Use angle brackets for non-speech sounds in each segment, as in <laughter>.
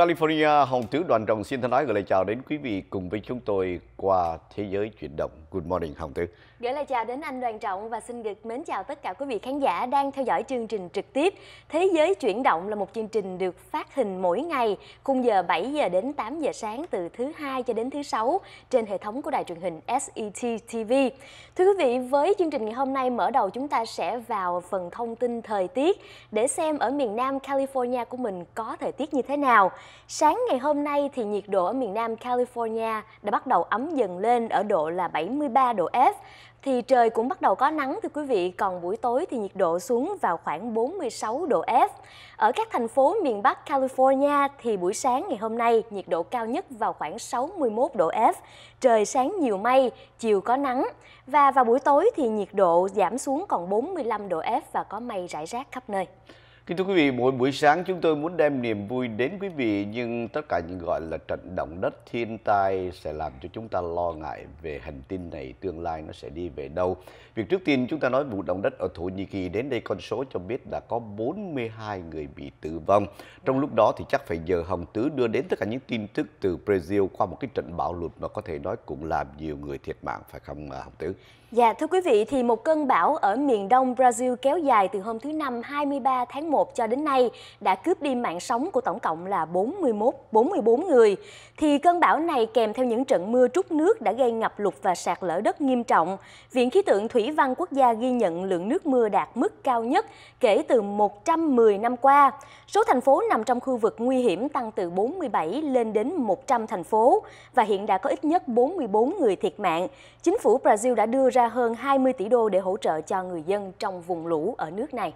California, Hồng Tứ Đoàn Rồng xin thân ái gửi lời chào đến quý vị cùng với chúng tôi qua Thế giới chuyển động. Good morning Hồng Tư. Gửi lời chào đến anh Đoàn Trọng và xin được mến chào tất cả quý vị khán giả đang theo dõi chương trình trực tiếp. Thế giới chuyển động là một chương trình được phát hình mỗi ngày khung giờ 7 giờ đến 8 giờ sáng từ thứ hai cho đến thứ sáu trên hệ thống của đài truyền hình SET TV. Thưa quý vị, với chương trình ngày hôm nay mở đầu chúng ta sẽ vào phần thông tin thời tiết để xem ở miền Nam California của mình có thời tiết như thế nào. Sáng ngày hôm nay thì nhiệt độ ở miền Nam California đã bắt đầu ấm dần lên ở độ là 70 23 độ F thì trời cũng bắt đầu có nắng thưa quý vị, còn buổi tối thì nhiệt độ xuống vào khoảng 46 độ F. Ở các thành phố miền Bắc California thì buổi sáng ngày hôm nay nhiệt độ cao nhất vào khoảng 61 độ F, trời sáng nhiều mây, chiều có nắng và vào buổi tối thì nhiệt độ giảm xuống còn 45 độ F và có mây rải rác khắp nơi. Kính thưa quý vị, mỗi buổi sáng chúng tôi muốn đem niềm vui đến quý vị nhưng tất cả những gọi là trận động đất thiên tai sẽ làm cho chúng ta lo ngại về hành tinh này tương lai nó sẽ đi về đâu. Việc trước tiên chúng ta nói vụ động đất ở Thổ Nhĩ Kỳ đến đây con số cho biết là có 42 người bị tử vong. Trong lúc đó thì chắc phải giờ Hồng Tứ đưa đến tất cả những tin tức từ Brazil qua một cái trận bão lụt mà có thể nói cũng làm nhiều người thiệt mạng phải không à, Hồng Tứ? Dạ, thưa quý vị, thì một cơn bão ở miền đông Brazil kéo dài từ hôm thứ Năm 23 tháng 1 cho đến nay đã cướp đi mạng sống của tổng cộng là 41, 44 người. Thì cơn bão này kèm theo những trận mưa trút nước đã gây ngập lụt và sạt lở đất nghiêm trọng. Viện Khí tượng Thủy văn Quốc gia ghi nhận lượng nước mưa đạt mức cao nhất kể từ 110 năm qua. Số thành phố nằm trong khu vực nguy hiểm tăng từ 47 lên đến 100 thành phố và hiện đã có ít nhất 44 người thiệt mạng. Chính phủ Brazil đã đưa ra ra hơn 20 tỷ đô để hỗ trợ cho người dân trong vùng lũ ở nước này.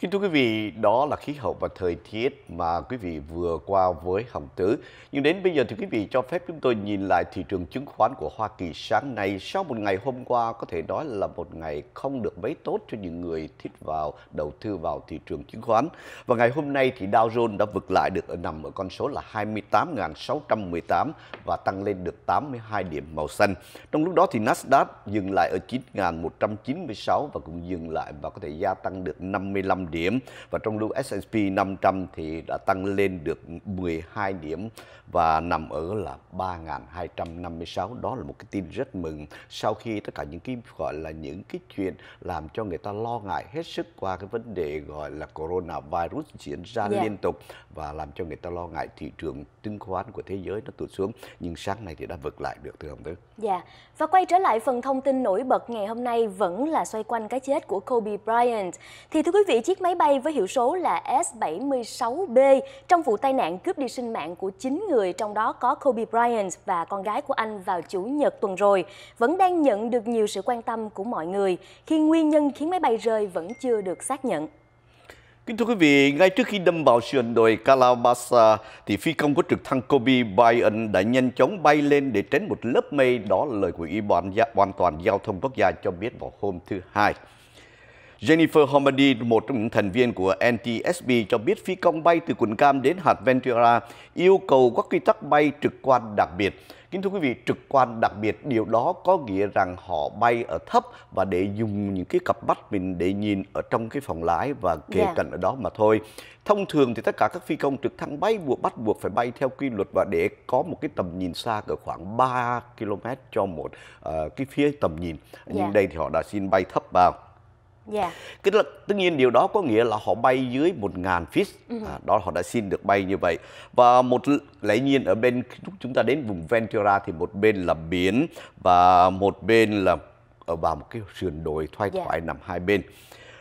Kính thưa quý vị, đó là khí hậu và thời tiết mà quý vị vừa qua với Hồng Tứ. Nhưng đến bây giờ thì quý vị cho phép chúng tôi nhìn lại thị trường chứng khoán của Hoa Kỳ sáng nay. Sau một ngày hôm qua có thể nói là một ngày không được mấy tốt cho những người thích vào đầu tư vào thị trường chứng khoán. Và ngày hôm nay thì Dow Jones đã vực lại được ở nằm ở con số là 28.618 và tăng lên được 82 điểm màu xanh. Trong lúc đó thì Nasdaq dừng lại ở 9.196 và cũng dừng lại và có thể gia tăng được 55 điểm và trong lúc S&P 500 thì đã tăng lên được 12 điểm và nằm ở là 3.256 đó là một cái tin rất mừng sau khi tất cả những cái gọi là những cái chuyện làm cho người ta lo ngại hết sức qua cái vấn đề gọi là coronavirus diễn ra yeah. Dạ. liên tục và làm cho người ta lo ngại thị trường chứng khoán của thế giới nó tụt xuống nhưng sáng nay thì đã vượt lại được thưa ông Tứ. Dạ. Và quay trở lại phần thông tin nổi bật ngày hôm nay vẫn là xoay quanh cái chết của Kobe Bryant. Thì thưa quý vị, chỉ chiếc máy bay với hiệu số là S-76B trong vụ tai nạn cướp đi sinh mạng của 9 người, trong đó có Kobe Bryant và con gái của anh vào Chủ nhật tuần rồi, vẫn đang nhận được nhiều sự quan tâm của mọi người khi nguyên nhân khiến máy bay rơi vẫn chưa được xác nhận. Kính thưa quý vị, ngay trước khi đâm vào sườn đồi Calabasa, thì phi công của trực thăng Kobe Bryant đã nhanh chóng bay lên để tránh một lớp mây. Đó là lời của Ủy ban, ban toàn giao thông quốc gia cho biết vào hôm thứ Hai. Jennifer Homendy, một trong những thành viên của NTSB, cho biết phi công bay từ Quận cam đến hạt Ventura yêu cầu các quy tắc bay trực quan đặc biệt. Kính thưa quý vị, trực quan đặc biệt điều đó có nghĩa rằng họ bay ở thấp và để dùng những cái cặp mắt mình để nhìn ở trong cái phòng lái và kề yeah. Dạ. cận ở đó mà thôi. Thông thường thì tất cả các phi công trực thăng bay buộc bắt buộc phải bay theo quy luật và để có một cái tầm nhìn xa cỡ khoảng 3 km cho một uh, cái phía tầm nhìn. Yeah. Dạ. Nhưng đây thì họ đã xin bay thấp vào. Yeah. Dạ. Cái là, tất nhiên điều đó có nghĩa là họ bay dưới 1.000 feet, uh-huh. à, đó họ đã xin được bay như vậy. Và một lẽ nhiên ở bên chúng ta đến vùng Ventura thì một bên là biển và một bên là ở vào một cái sườn đồi thoai dạ. thoải nằm hai bên.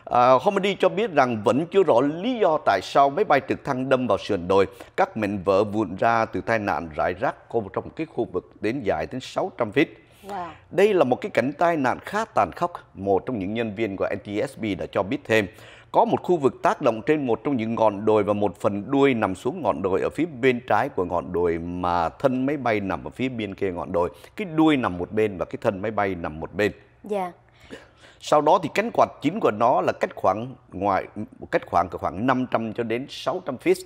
À, Homedy cho biết rằng vẫn chưa rõ lý do tại sao máy bay trực thăng đâm vào sườn đồi. Các mảnh vỡ vụn ra từ tai nạn rải rác có trong cái khu vực đến dài đến 600 feet. Đây là một cái cảnh tai nạn khá tàn khốc. Một trong những nhân viên của NTSB đã cho biết thêm, có một khu vực tác động trên một trong những ngọn đồi và một phần đuôi nằm xuống ngọn đồi ở phía bên trái của ngọn đồi mà thân máy bay nằm ở phía bên kia ngọn đồi. Cái đuôi nằm một bên và cái thân máy bay nằm một bên. Dạ. Sau đó thì cánh quạt chính của nó là cách khoảng ngoài cách khoảng khoảng 500 cho đến 600 feet.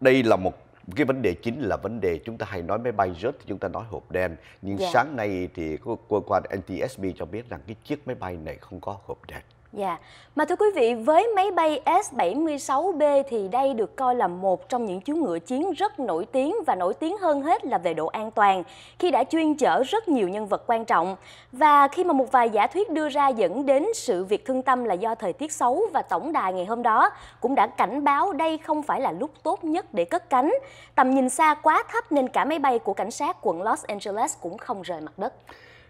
Đây là một cái vấn đề chính là vấn đề chúng ta hay nói máy bay rớt thì chúng ta nói hộp đen nhưng yeah. Dạ. sáng nay thì cơ quan NTSB cho biết rằng cái chiếc máy bay này không có hộp đen Dạ, mà thưa quý vị, với máy bay S-76B thì đây được coi là một trong những chú ngựa chiến rất nổi tiếng và nổi tiếng hơn hết là về độ an toàn khi đã chuyên chở rất nhiều nhân vật quan trọng. Và khi mà một vài giả thuyết đưa ra dẫn đến sự việc thương tâm là do thời tiết xấu và tổng đài ngày hôm đó cũng đã cảnh báo đây không phải là lúc tốt nhất để cất cánh. Tầm nhìn xa quá thấp nên cả máy bay của cảnh sát quận Los Angeles cũng không rời mặt đất.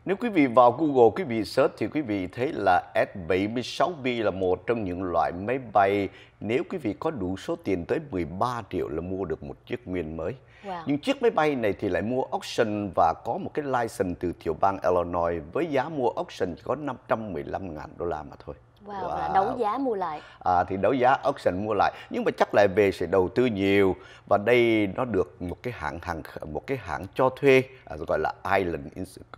Nếu quý vị vào Google, quý vị search thì quý vị thấy là S-76B là một trong những loại máy bay nếu quý vị có đủ số tiền tới 13 triệu là mua được một chiếc nguyên mới. Wow. Nhưng chiếc máy bay này thì lại mua auction và có một cái license từ tiểu bang Illinois với giá mua auction chỉ có 515 ngàn đô la mà thôi. Wow, wow. Là đấu giá mua lại. À, thì đấu giá auction mua lại, nhưng mà chắc lại về sẽ đầu tư nhiều và đây nó được một cái hãng hàng một cái hãng cho thuê à, gọi là Island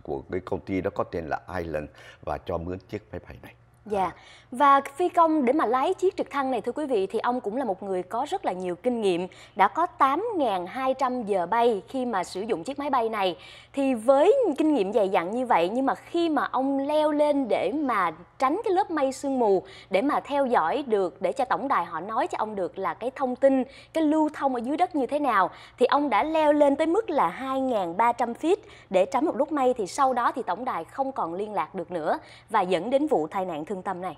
của cái công ty đó có tên là Island và cho mướn chiếc máy bay này. Dạ. À. Và phi công để mà lái chiếc trực thăng này thưa quý vị thì ông cũng là một người có rất là nhiều kinh nghiệm, đã có 8.200 giờ bay khi mà sử dụng chiếc máy bay này. Thì với kinh nghiệm dày dặn như vậy nhưng mà khi mà ông leo lên để mà tránh cái lớp mây sương mù để mà theo dõi được để cho tổng đài họ nói cho ông được là cái thông tin cái lưu thông ở dưới đất như thế nào thì ông đã leo lên tới mức là 2.300 feet để tránh một lúc mây thì sau đó thì tổng đài không còn liên lạc được nữa và dẫn đến vụ tai nạn thương tâm này.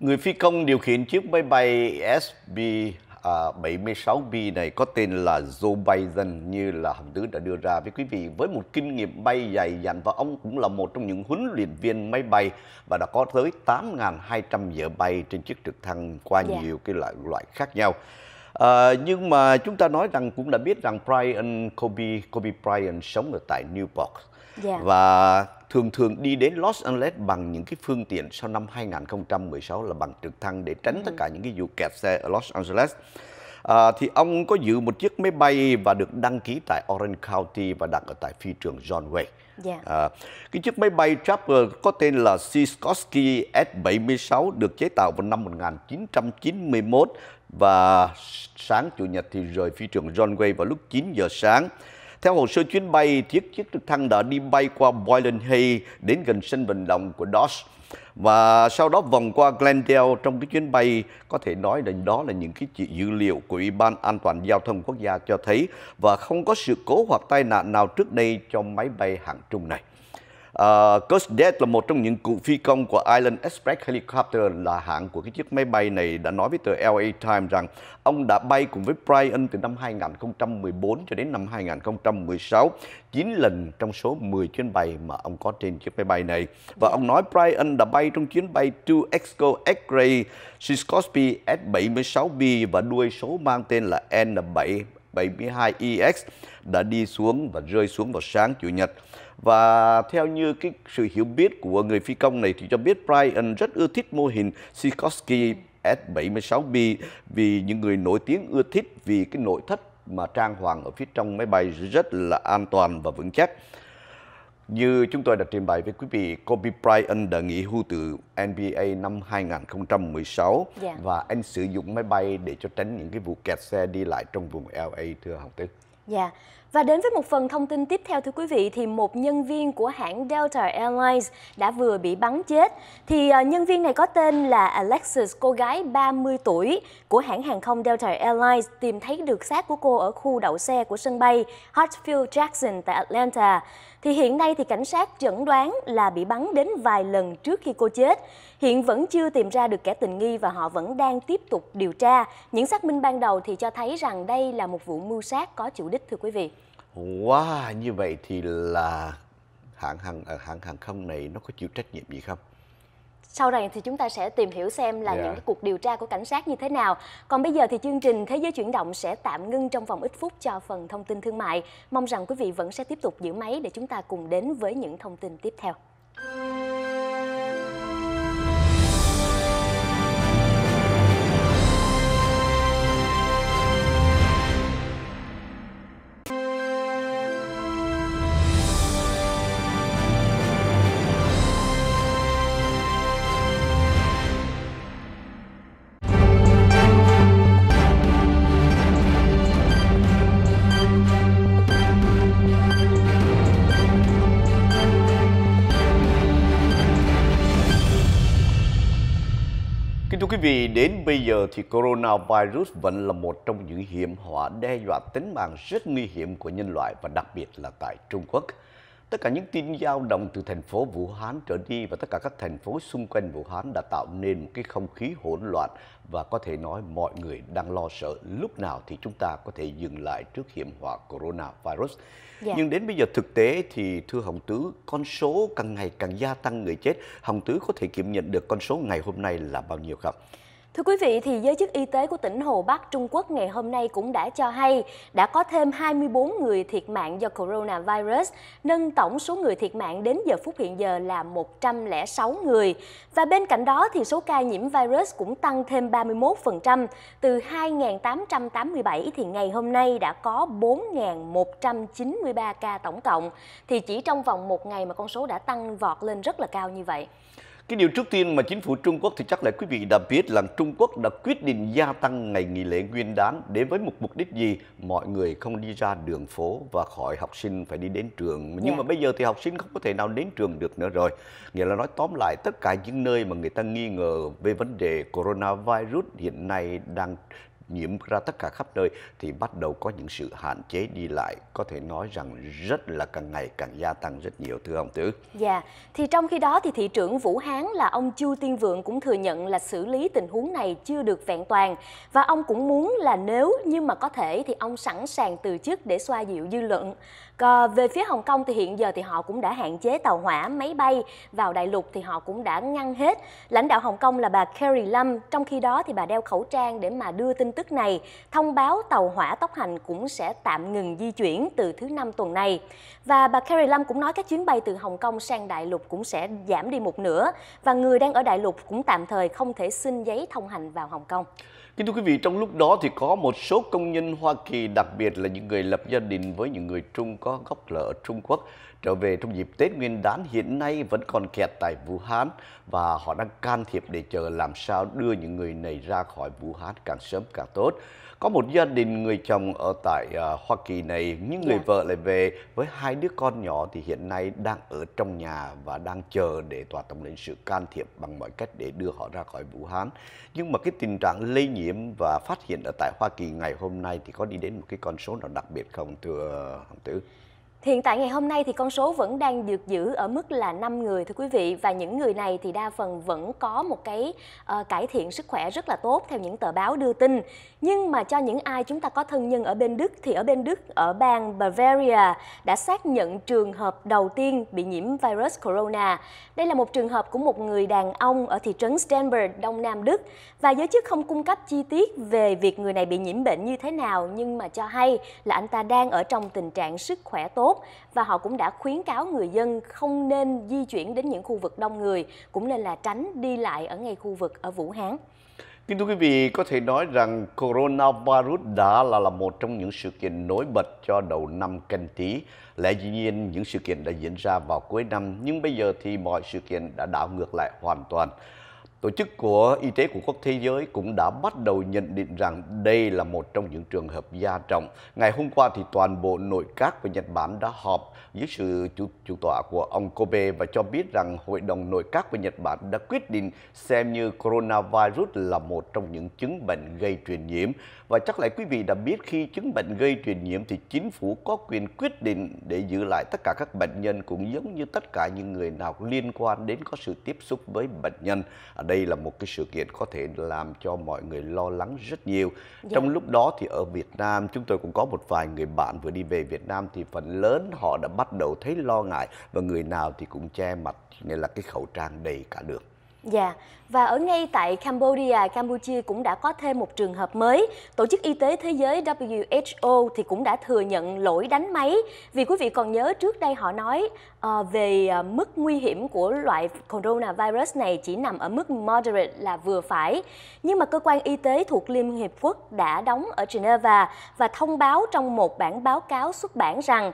Người phi công điều khiển chiếc máy bay SB à, ờ, 76B này có tên là Joe Biden như là Hồng Tứ đã đưa ra với quý vị với một kinh nghiệm bay dày dặn và ông cũng là một trong những huấn luyện viên máy bay và đã có tới 8.200 giờ bay trên chiếc trực thăng qua yeah. Dạ. nhiều cái loại loại khác nhau. À, nhưng mà chúng ta nói rằng cũng đã biết rằng Brian Kobe Kobe Bryant sống ở tại Newport yeah. Dạ. và thường thường đi đến Los Angeles bằng những cái phương tiện sau năm 2016 là bằng trực thăng để tránh tất ừ. cả những cái vụ kẹt xe ở Los Angeles. À, thì ông có giữ một chiếc máy bay và được đăng ký tại Orange County và đặt ở tại phi trường John Wayne. Yeah. Dạ. À, cái chiếc máy bay Trapper có tên là Sikorsky S-76 được chế tạo vào năm 1991 và sáng Chủ nhật thì rời phi trường John Wayne vào lúc 9 giờ sáng. Theo hồ sơ chuyến bay, chiếc chiếc trực thăng đã đi bay qua Boylan Hay đến gần sân vận động của Doss và sau đó vòng qua Glendale trong cái chuyến bay có thể nói là đó là những cái dữ liệu của Ủy ban An toàn Giao thông Quốc gia cho thấy và không có sự cố hoặc tai nạn nào trước đây cho máy bay hạng trung này. Uh, ờ, Cosdet là một trong những cựu phi công của Island Express Helicopter là hãng của cái chiếc máy bay này đã nói với tờ LA Times rằng ông đã bay cùng với Brian từ năm 2014 cho đến năm 2016, 9 lần trong số 10 chuyến bay mà ông có trên chiếc máy bay này. Và ông nói Brian đã bay trong chuyến bay 2XCO X-Ray Sikorsky S-76B và đuôi số mang tên là n 772 ex đã đi xuống và rơi xuống vào sáng Chủ nhật. Và theo như cái sự hiểu biết của người phi công này thì cho biết Brian rất ưa thích mô hình Sikorsky S-76B vì những người nổi tiếng ưa thích vì cái nội thất mà trang hoàng ở phía trong máy bay rất là an toàn và vững chắc. Như chúng tôi đã trình bày với quý vị, Kobe Bryant đã nghỉ hưu từ NBA năm 2016 yeah. Dạ. và anh sử dụng máy bay để cho tránh những cái vụ kẹt xe đi lại trong vùng LA thưa Hồng Tư. Dạ, yeah. Và đến với một phần thông tin tiếp theo thưa quý vị thì một nhân viên của hãng Delta Airlines đã vừa bị bắn chết. Thì à, nhân viên này có tên là Alexis, cô gái 30 tuổi của hãng hàng không Delta Airlines tìm thấy được xác của cô ở khu đậu xe của sân bay Hartsfield Jackson tại Atlanta. Thì hiện nay thì cảnh sát chẩn đoán là bị bắn đến vài lần trước khi cô chết. Hiện vẫn chưa tìm ra được kẻ tình nghi và họ vẫn đang tiếp tục điều tra. Những xác minh ban đầu thì cho thấy rằng đây là một vụ mưu sát có chủ đích thưa quý vị. Wow, như vậy thì là hãng hàng ờ, hãng hàng không này nó có chịu trách nhiệm gì không? sau này thì chúng ta sẽ tìm hiểu xem là yeah. Dạ. những cái cuộc điều tra của cảnh sát như thế nào. Còn bây giờ thì chương trình Thế giới chuyển động sẽ tạm ngưng trong vòng ít phút cho phần thông tin thương mại. Mong rằng quý vị vẫn sẽ tiếp tục giữ máy để chúng ta cùng đến với những thông tin tiếp theo. quý vị, đến bây giờ thì coronavirus vẫn là một trong những hiểm họa đe dọa tính mạng rất nguy hiểm của nhân loại và đặc biệt là tại Trung Quốc. Tất cả những tin dao động từ thành phố Vũ Hán trở đi và tất cả các thành phố xung quanh Vũ Hán đã tạo nên một cái không khí hỗn loạn và có thể nói mọi người đang lo sợ lúc nào thì chúng ta có thể dừng lại trước hiểm họa coronavirus. Dạ. Nhưng đến bây giờ thực tế thì thưa Hồng Tứ, con số càng ngày càng gia tăng người chết. Hồng Tứ có thể kiểm nhận được con số ngày hôm nay là bao nhiêu không? Thưa quý vị, thì giới chức y tế của tỉnh Hồ Bắc Trung Quốc ngày hôm nay cũng đã cho hay đã có thêm 24 người thiệt mạng do coronavirus, nâng tổng số người thiệt mạng đến giờ phút hiện giờ là 106 người. Và bên cạnh đó thì số ca nhiễm virus cũng tăng thêm 31%, từ 2.887 thì ngày hôm nay đã có 4.193 ca tổng cộng. Thì chỉ trong vòng một ngày mà con số đã tăng vọt lên rất là cao như vậy. Cái điều trước tiên mà chính phủ Trung Quốc thì chắc là quý vị đã biết là Trung Quốc đã quyết định gia tăng ngày nghỉ lễ nguyên đán để với một mục đích gì mọi người không đi ra đường phố và khỏi học sinh phải đi đến trường. Nhưng yeah. Dạ. mà bây giờ thì học sinh không có thể nào đến trường được nữa rồi. Nghĩa là nói tóm lại tất cả những nơi mà người ta nghi ngờ về vấn đề coronavirus hiện nay đang nhiễm ra tất cả khắp nơi thì bắt đầu có những sự hạn chế đi lại có thể nói rằng rất là càng ngày càng gia tăng rất nhiều thưa ông Tử. Dạ, thì trong khi đó thì thị trưởng Vũ Hán là ông Chu Tiên Vượng cũng thừa nhận là xử lý tình huống này chưa được vẹn toàn và ông cũng muốn là nếu như mà có thể thì ông sẵn sàng từ chức để xoa dịu dư luận. Còn ờ, về phía Hồng Kông thì hiện giờ thì họ cũng đã hạn chế tàu hỏa, máy bay vào đại lục thì họ cũng đã ngăn hết. Lãnh đạo Hồng Kông là bà Carrie Lam, trong khi đó thì bà đeo khẩu trang để mà đưa tin tức này, thông báo tàu hỏa tốc hành cũng sẽ tạm ngừng di chuyển từ thứ năm tuần này. Và bà Carrie Lam cũng nói các chuyến bay từ Hồng Kông sang đại lục cũng sẽ giảm đi một nửa và người đang ở đại lục cũng tạm thời không thể xin giấy thông hành vào Hồng Kông. Kính thưa quý vị, trong lúc đó thì có một số công nhân Hoa Kỳ, đặc biệt là những người lập gia đình với những người Trung có gốc là ở Trung Quốc, trở về trong dịp Tết Nguyên đán hiện nay vẫn còn kẹt tại Vũ Hán và họ đang can thiệp để chờ làm sao đưa những người này ra khỏi Vũ Hán càng sớm càng tốt. Có một gia đình người chồng ở tại à, Hoa Kỳ này, những người yeah. Dạ. vợ lại về với hai đứa con nhỏ thì hiện nay đang ở trong nhà và đang chờ để tòa tổng lãnh sự can thiệp bằng mọi cách để đưa họ ra khỏi Vũ Hán. Nhưng mà cái tình trạng lây nhiễm và phát hiện ở tại Hoa Kỳ ngày hôm nay thì có đi đến một cái con số nào đặc biệt không thưa Hồng Tử? Hiện tại ngày hôm nay thì con số vẫn đang được giữ ở mức là 5 người thưa quý vị và những người này thì đa phần vẫn có một cái uh, cải thiện sức khỏe rất là tốt theo những tờ báo đưa tin. Nhưng mà cho những ai chúng ta có thân nhân ở bên Đức thì ở bên Đức ở bang Bavaria đã xác nhận trường hợp đầu tiên bị nhiễm virus corona. Đây là một trường hợp của một người đàn ông ở thị trấn Stenberg, đông nam Đức và giới chức không cung cấp chi tiết về việc người này bị nhiễm bệnh như thế nào nhưng mà cho hay là anh ta đang ở trong tình trạng sức khỏe tốt tốt và họ cũng đã khuyến cáo người dân không nên di chuyển đến những khu vực đông người cũng nên là tránh đi lại ở ngay khu vực ở Vũ Hán. Kính thưa quý vị, có thể nói rằng coronavirus đã là, là một trong những sự kiện nổi bật cho đầu năm canh tí. Lẽ dĩ nhiên những sự kiện đã diễn ra vào cuối năm, nhưng bây giờ thì mọi sự kiện đã đảo ngược lại hoàn toàn. Tổ chức của Y tế của Quốc Thế giới cũng đã bắt đầu nhận định rằng đây là một trong những trường hợp gia trọng. Ngày hôm qua thì toàn bộ nội các của Nhật Bản đã họp dưới sự chủ, chủ tọa của ông Kobe và cho biết rằng Hội đồng Nội các của Nhật Bản đã quyết định xem như coronavirus là một trong những chứng bệnh gây truyền nhiễm. Và chắc lại quý vị đã biết khi chứng bệnh gây truyền nhiễm thì chính phủ có quyền quyết định để giữ lại tất cả các bệnh nhân cũng giống như tất cả những người nào liên quan đến có sự tiếp xúc với bệnh nhân. À, đây là một cái sự kiện có thể làm cho mọi người lo lắng rất nhiều dạ. trong lúc đó thì ở Việt Nam chúng tôi cũng có một vài người bạn vừa đi về Việt Nam thì phần lớn họ đã bắt đầu thấy lo ngại và người nào thì cũng che mặt nghĩa là cái khẩu trang đầy cả đường Dạ, yeah. và ở ngay tại Cambodia, Campuchia cũng đã có thêm một trường hợp mới. Tổ chức Y tế Thế giới WHO thì cũng đã thừa nhận lỗi đánh máy. Vì quý vị còn nhớ trước đây họ nói uh, về uh, mức nguy hiểm của loại coronavirus này chỉ nằm ở mức moderate là vừa phải. Nhưng mà cơ quan y tế thuộc Liên Hiệp Quốc đã đóng ở Geneva và thông báo trong một bản báo cáo xuất bản rằng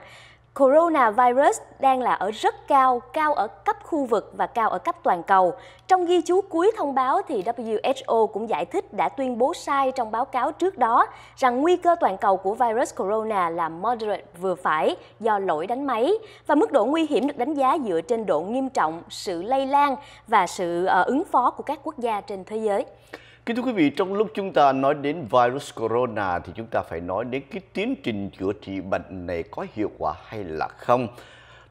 Coronavirus đang là ở rất cao, cao ở cấp khu vực và cao ở cấp toàn cầu. Trong ghi chú cuối thông báo thì WHO cũng giải thích đã tuyên bố sai trong báo cáo trước đó rằng nguy cơ toàn cầu của virus corona là moderate vừa phải do lỗi đánh máy và mức độ nguy hiểm được đánh giá dựa trên độ nghiêm trọng, sự lây lan và sự ờ, ứng phó của các quốc gia trên thế giới. Kính thưa quý vị, trong lúc chúng ta nói đến virus corona thì chúng ta phải nói đến cái tiến trình chữa trị bệnh này có hiệu quả hay là không.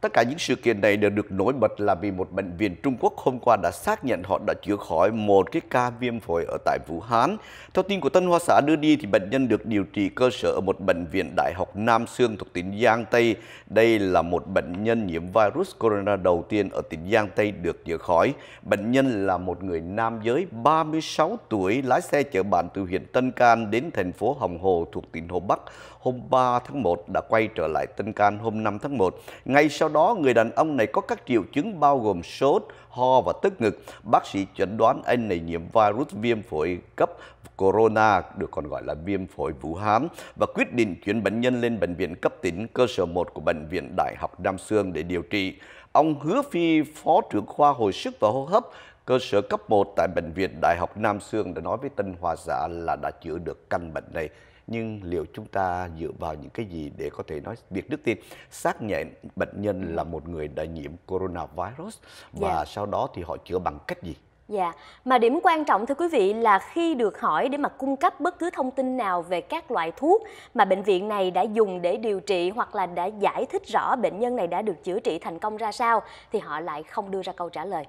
Tất cả những sự kiện này đều được nổi bật là vì một bệnh viện Trung Quốc hôm qua đã xác nhận họ đã chữa khỏi một cái ca viêm phổi ở tại Vũ Hán. Theo tin của Tân Hoa Xã đưa đi thì bệnh nhân được điều trị cơ sở ở một bệnh viện Đại học Nam Sương thuộc tỉnh Giang Tây. Đây là một bệnh nhân nhiễm virus corona đầu tiên ở tỉnh Giang Tây được chữa khỏi. Bệnh nhân là một người nam giới 36 tuổi lái xe chở bạn từ huyện Tân Can đến thành phố Hồng Hồ thuộc tỉnh Hồ Bắc hôm 3 tháng 1 đã quay trở lại tinh Can hôm 5 tháng 1. Ngay sau đó, người đàn ông này có các triệu chứng bao gồm sốt, ho và tức ngực. Bác sĩ chẩn đoán anh này nhiễm virus viêm phổi cấp corona, được còn gọi là viêm phổi Vũ Hán, và quyết định chuyển bệnh nhân lên bệnh viện cấp tỉnh cơ sở 1 của Bệnh viện Đại học Nam Sương để điều trị. Ông Hứa Phi, Phó trưởng khoa hồi sức và hô hấp, cơ sở cấp 1 tại Bệnh viện Đại học Nam Sương đã nói với Tân Hòa Giả là đã chữa được căn bệnh này nhưng liệu chúng ta dựa vào những cái gì để có thể nói việc đức tin xác nhận bệnh nhân là một người đã nhiễm coronavirus và yeah. Dạ. sau đó thì họ chữa bằng cách gì? Dạ, mà điểm quan trọng thưa quý vị là khi được hỏi để mà cung cấp bất cứ thông tin nào về các loại thuốc mà bệnh viện này đã dùng để điều trị hoặc là đã giải thích rõ bệnh nhân này đã được chữa trị thành công ra sao thì họ lại không đưa ra câu trả lời.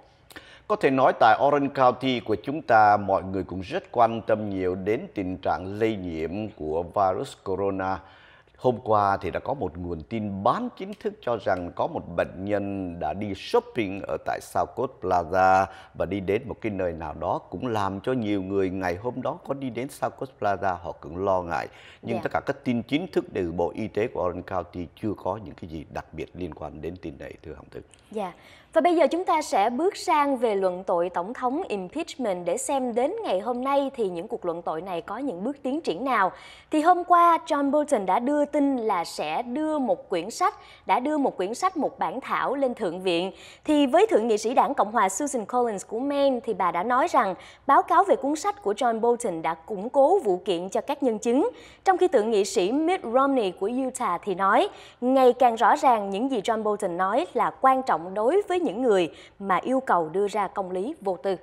Có thể nói tại Orange County của chúng ta, mọi người cũng rất quan tâm nhiều đến tình trạng lây nhiễm của virus corona. Hôm qua thì đã có một nguồn tin bán chính thức cho rằng có một bệnh nhân đã đi shopping ở tại South Coast Plaza và đi đến một cái nơi nào đó cũng làm cho nhiều người ngày hôm đó có đi đến South Coast Plaza họ cũng lo ngại. Nhưng yeah. Dạ. tất cả các tin chính thức từ Bộ Y tế của Orange County chưa có những cái gì đặc biệt liên quan đến tin này thưa Hồng Thư. Dạ. Yeah. Và bây giờ chúng ta sẽ bước sang về luận tội tổng thống impeachment để xem đến ngày hôm nay thì những cuộc luận tội này có những bước tiến triển nào. Thì hôm qua John Bolton đã đưa tin là sẽ đưa một quyển sách, đã đưa một quyển sách một bản thảo lên thượng viện. Thì với thượng nghị sĩ đảng Cộng hòa Susan Collins của Maine thì bà đã nói rằng báo cáo về cuốn sách của John Bolton đã củng cố vụ kiện cho các nhân chứng. Trong khi thượng nghị sĩ Mitt Romney của Utah thì nói ngày càng rõ ràng những gì John Bolton nói là quan trọng đối với những người mà yêu cầu đưa ra công lý vô tư.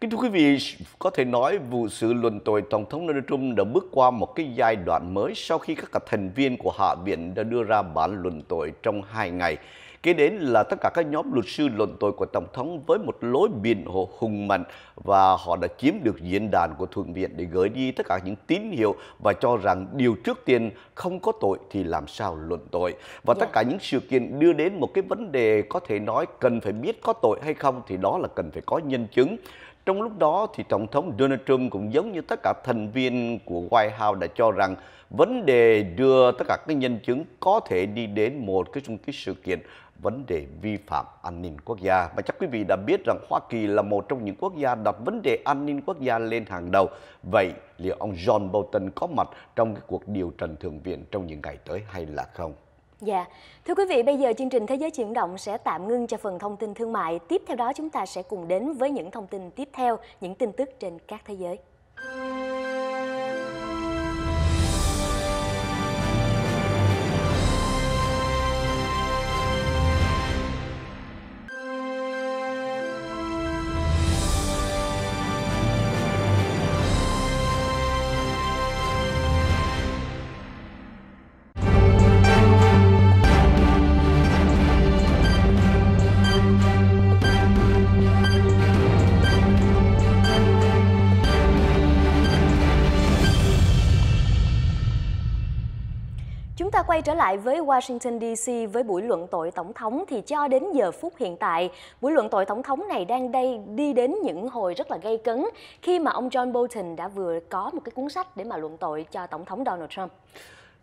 Kính thưa quý vị, có thể nói vụ sự luận tội Tổng thống Donald Trump đã bước qua một cái giai đoạn mới sau khi các thành viên của Hạ viện đã đưa ra bản luận tội trong hai ngày. Kế đến là tất cả các nhóm luật sư luận tội của Tổng thống với một lối biện hộ hùng mạnh và họ đã chiếm được diễn đàn của Thượng viện để gửi đi tất cả những tín hiệu và cho rằng điều trước tiên không có tội thì làm sao luận tội. Và tất dạ. cả những sự kiện đưa đến một cái vấn đề có thể nói cần phải biết có tội hay không thì đó là cần phải có nhân chứng. Trong lúc đó thì Tổng thống Donald Trump cũng giống như tất cả thành viên của White House đã cho rằng vấn đề đưa tất cả các nhân chứng có thể đi đến một cái, cái sự kiện vấn đề vi phạm an ninh quốc gia. Và chắc quý vị đã biết rằng Hoa Kỳ là một trong những quốc gia đặt vấn đề an ninh quốc gia lên hàng đầu. Vậy liệu ông John Bolton có mặt trong cái cuộc điều trần thượng viện trong những ngày tới hay là không? Dạ, yeah. thưa quý vị, bây giờ chương trình Thế giới chuyển động sẽ tạm ngưng cho phần thông tin thương mại. Tiếp theo đó chúng ta sẽ cùng đến với những thông tin tiếp theo, những tin tức trên các thế giới. quay trở lại với Washington DC với buổi luận tội tổng thống thì cho đến giờ phút hiện tại, buổi luận tội tổng thống này đang đây đi đến những hồi rất là gay cấn khi mà ông John Bolton đã vừa có một cái cuốn sách để mà luận tội cho tổng thống Donald Trump.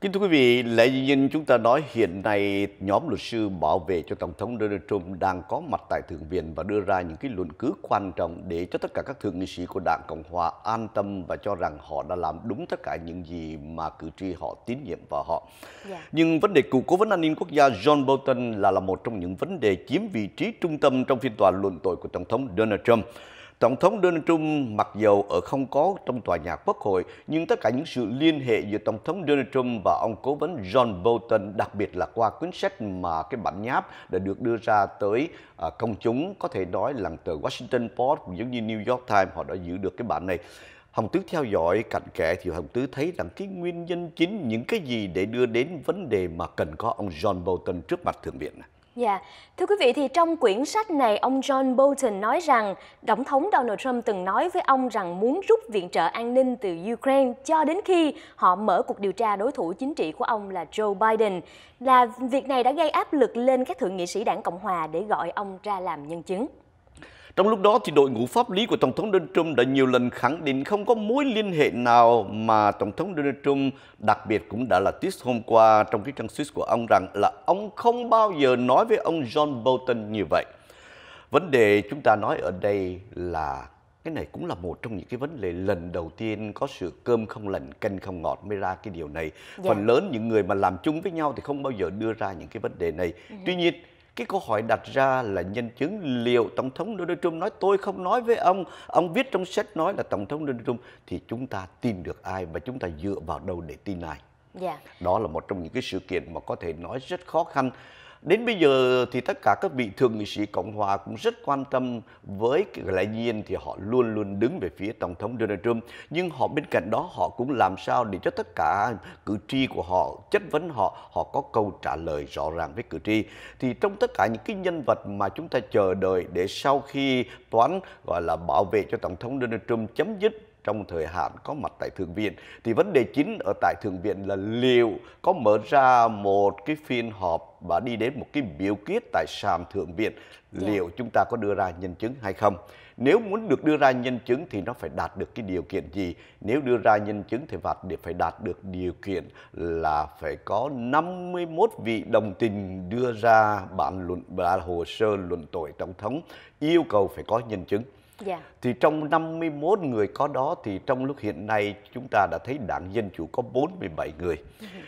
Kính thưa quý vị, lẽ Dĩ Nhiên chúng ta nói hiện nay nhóm luật sư bảo vệ cho Tổng thống Donald Trump đang có mặt tại Thượng viện và đưa ra những cái luận cứ quan trọng để cho tất cả các thượng nghị sĩ của Đảng Cộng Hòa an tâm và cho rằng họ đã làm đúng tất cả những gì mà cử tri họ tín nhiệm vào họ. Yeah. Dạ. Nhưng vấn đề cựu cố vấn an ninh quốc gia John Bolton là là một trong những vấn đề chiếm vị trí trung tâm trong phiên tòa luận tội của Tổng thống Donald Trump. Tổng thống Donald Trump mặc dù ở không có trong tòa nhà quốc hội, nhưng tất cả những sự liên hệ giữa Tổng thống Donald Trump và ông cố vấn John Bolton, đặc biệt là qua cuốn sách mà cái bản nháp đã được đưa ra tới à, công chúng, có thể nói là tờ Washington Post, giống như New York Times, họ đã giữ được cái bản này. Hồng Tứ theo dõi cặn kẽ thì Hồng Tứ thấy rằng cái nguyên nhân chính những cái gì để đưa đến vấn đề mà cần có ông John Bolton trước mặt Thượng viện này. Dạ, thưa quý vị thì trong quyển sách này ông John Bolton nói rằng Tổng thống Donald Trump từng nói với ông rằng muốn rút viện trợ an ninh từ Ukraine cho đến khi họ mở cuộc điều tra đối thủ chính trị của ông là Joe Biden. Là việc này đã gây áp lực lên các thượng nghị sĩ đảng Cộng hòa để gọi ông ra làm nhân chứng. Trong lúc đó, thì đội ngũ pháp lý của Tổng thống Donald Trump đã nhiều lần khẳng định không có mối liên hệ nào mà Tổng thống Donald Trump đặc biệt cũng đã là tweet hôm qua trong cái trang tweet của ông rằng là ông không bao giờ nói với ông John Bolton như vậy. Vấn đề chúng ta nói ở đây là cái này cũng là một trong những cái vấn đề lần đầu tiên có sự cơm không lành canh không ngọt mới ra cái điều này dạ. phần lớn những người mà làm chung với nhau thì không bao giờ đưa ra những cái vấn đề này ừ. tuy nhiên cái câu hỏi đặt ra là nhân chứng liệu tổng thống Donald Trump nói tôi không nói với ông ông viết trong sách nói là tổng thống Donald Trump thì chúng ta tin được ai và chúng ta dựa vào đâu để tin ai Yeah. Dạ. Đó là một trong những cái sự kiện mà có thể nói rất khó khăn đến bây giờ thì tất cả các vị thượng nghị sĩ cộng hòa cũng rất quan tâm với lại nhiên thì họ luôn luôn đứng về phía tổng thống donald trump nhưng họ bên cạnh đó họ cũng làm sao để cho tất cả cử tri của họ chất vấn họ họ có câu trả lời rõ ràng với cử tri thì trong tất cả những cái nhân vật mà chúng ta chờ đợi để sau khi toán gọi là bảo vệ cho tổng thống donald trump chấm dứt trong thời hạn có mặt tại Thượng viện. Thì vấn đề chính ở tại Thượng viện là liệu có mở ra một cái phiên họp và đi đến một cái biểu quyết tại sàn Thượng viện dạ. liệu yeah. chúng ta có đưa ra nhân chứng hay không. Nếu muốn được đưa ra nhân chứng thì nó phải đạt được cái điều kiện gì? Nếu đưa ra nhân chứng thì phải đạt được điều kiện là phải có 51 vị đồng tình đưa ra bản luận bản hồ sơ luận tội tổng thống yêu cầu phải có nhân chứng. Yeah. Dạ. Thì trong 51 người có đó thì trong lúc hiện nay chúng ta đã thấy đảng Dân Chủ có 47 người.